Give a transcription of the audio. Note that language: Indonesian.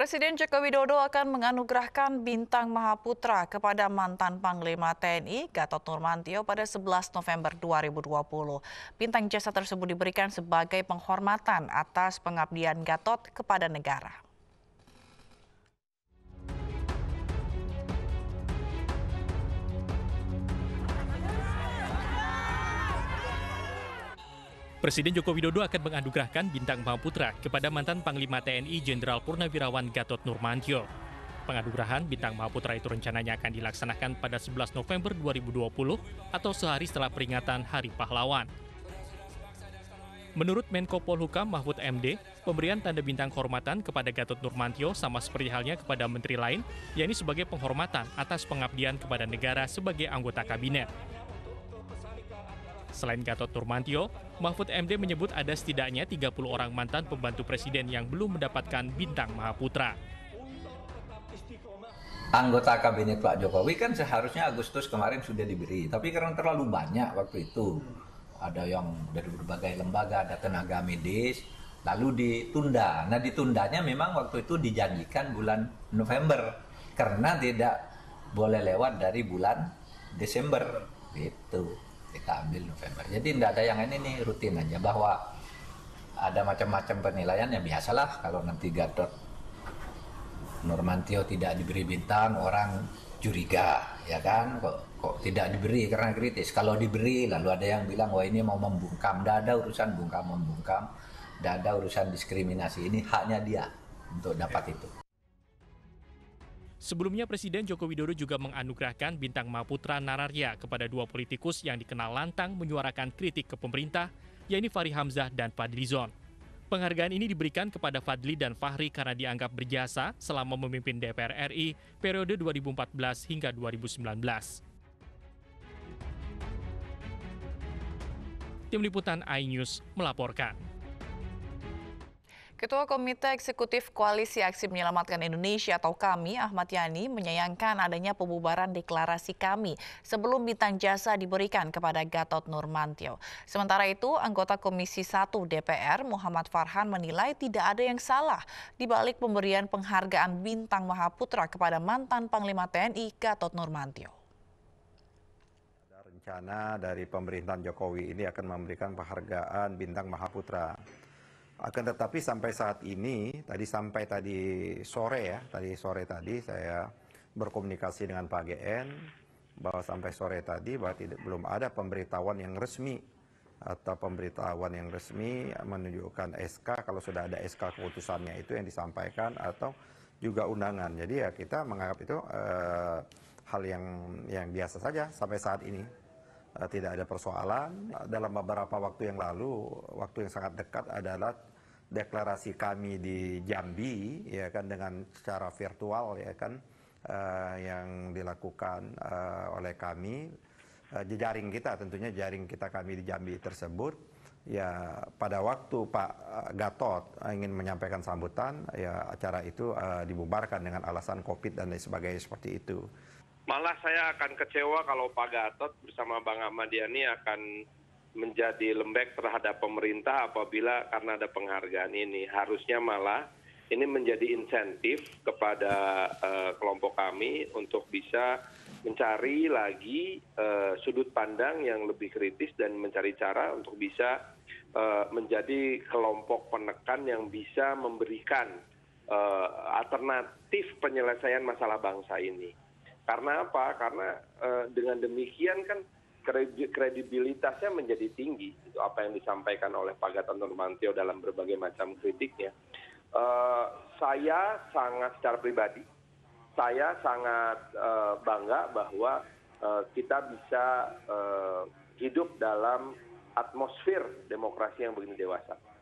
Presiden Joko Widodo akan menganugerahkan Bintang Mahaputra kepada mantan Panglima TNI Gatot Nurmantio pada 11 November 2020. Bintang jasa tersebut diberikan sebagai penghormatan atas pengabdian Gatot kepada negara. Presiden Joko Widodo akan menganugerahkan bintang Mahaputra kepada mantan Panglima TNI Jenderal Purnawirawan Gatot Nurmantio. Penganugerahan bintang Mahaputra itu rencananya akan dilaksanakan pada 11 November 2020 atau sehari setelah peringatan Hari Pahlawan. Menurut Menko Polhukam Mahfud MD, pemberian tanda bintang kehormatan kepada Gatot Nurmantio sama seperti halnya kepada menteri lain, yakni sebagai penghormatan atas pengabdian kepada negara sebagai anggota kabinet. Selain Gatot Nurmantio, Mahfud MD menyebut ada setidaknya 30 orang mantan pembantu presiden yang belum mendapatkan bintang Mahaputra. Anggota kabinet Pak Jokowi kan seharusnya Agustus kemarin sudah diberi, tapi karena terlalu banyak waktu itu, ada yang dari berbagai lembaga, ada tenaga medis, lalu ditunda. Nah ditundanya memang waktu itu dijanjikan bulan November karena tidak boleh lewat dari bulan Desember itu kita ambil November. Jadi tidak ada yang ini nih rutin aja bahwa ada macam-macam penilaian yang biasalah kalau nanti Gatot Normantio tidak diberi bintang orang curiga ya kan kok kok tidak diberi karena kritis kalau diberi lalu ada yang bilang wah ini mau membungkam tidak ada urusan bungkam membungkam tidak ada urusan diskriminasi ini haknya dia untuk dapat itu Sebelumnya Presiden Joko Widodo juga menganugerahkan bintang Maputra Nararya kepada dua politikus yang dikenal lantang menyuarakan kritik ke pemerintah, yaitu Fahri Hamzah dan Fadli Zon. Penghargaan ini diberikan kepada Fadli dan Fahri karena dianggap berjasa selama memimpin DPR RI periode 2014 hingga 2019. Tim Liputan iNews melaporkan. Ketua Komite Eksekutif Koalisi Aksi Menyelamatkan Indonesia atau KAMI, Ahmad Yani, menyayangkan adanya pembubaran deklarasi KAMI sebelum bintang jasa diberikan kepada Gatot Nurmantio. Sementara itu, anggota Komisi 1 DPR, Muhammad Farhan, menilai tidak ada yang salah di balik pemberian penghargaan Bintang Mahaputra kepada mantan Panglima TNI Gatot Nurmantio Ada rencana dari pemerintahan Jokowi ini akan memberikan penghargaan Bintang Mahaputra akan tetapi sampai saat ini, tadi sampai tadi sore ya, tadi sore tadi saya berkomunikasi dengan Pak GN bahwa sampai sore tadi bahwa tidak, belum ada pemberitahuan yang resmi atau pemberitahuan yang resmi menunjukkan SK kalau sudah ada SK keputusannya itu yang disampaikan atau juga undangan. Jadi ya kita menganggap itu eh, hal yang yang biasa saja sampai saat ini. Eh, tidak ada persoalan. Eh, dalam beberapa waktu yang lalu, waktu yang sangat dekat adalah deklarasi kami di Jambi, ya kan dengan secara virtual, ya kan uh, yang dilakukan uh, oleh kami uh, jaring kita, tentunya jaring kita kami di Jambi tersebut. Ya pada waktu Pak Gatot ingin menyampaikan sambutan, ya acara itu uh, dibubarkan dengan alasan COVID dan lain sebagainya seperti itu malah saya akan kecewa kalau Pak Gatot bersama Bang Ahmad akan menjadi lembek terhadap pemerintah apabila karena ada penghargaan ini harusnya malah ini menjadi insentif kepada uh, kelompok kami untuk bisa mencari lagi uh, sudut pandang yang lebih kritis dan mencari cara untuk bisa uh, menjadi kelompok penekan yang bisa memberikan uh, alternatif penyelesaian masalah bangsa ini karena apa karena eh, dengan demikian kan kredibilitasnya menjadi tinggi itu apa yang disampaikan oleh Pak Gatot Nurmantio dalam berbagai macam kritiknya eh, saya sangat secara pribadi saya sangat eh, bangga bahwa kita bisa hidup dalam atmosfer demokrasi yang begini dewasa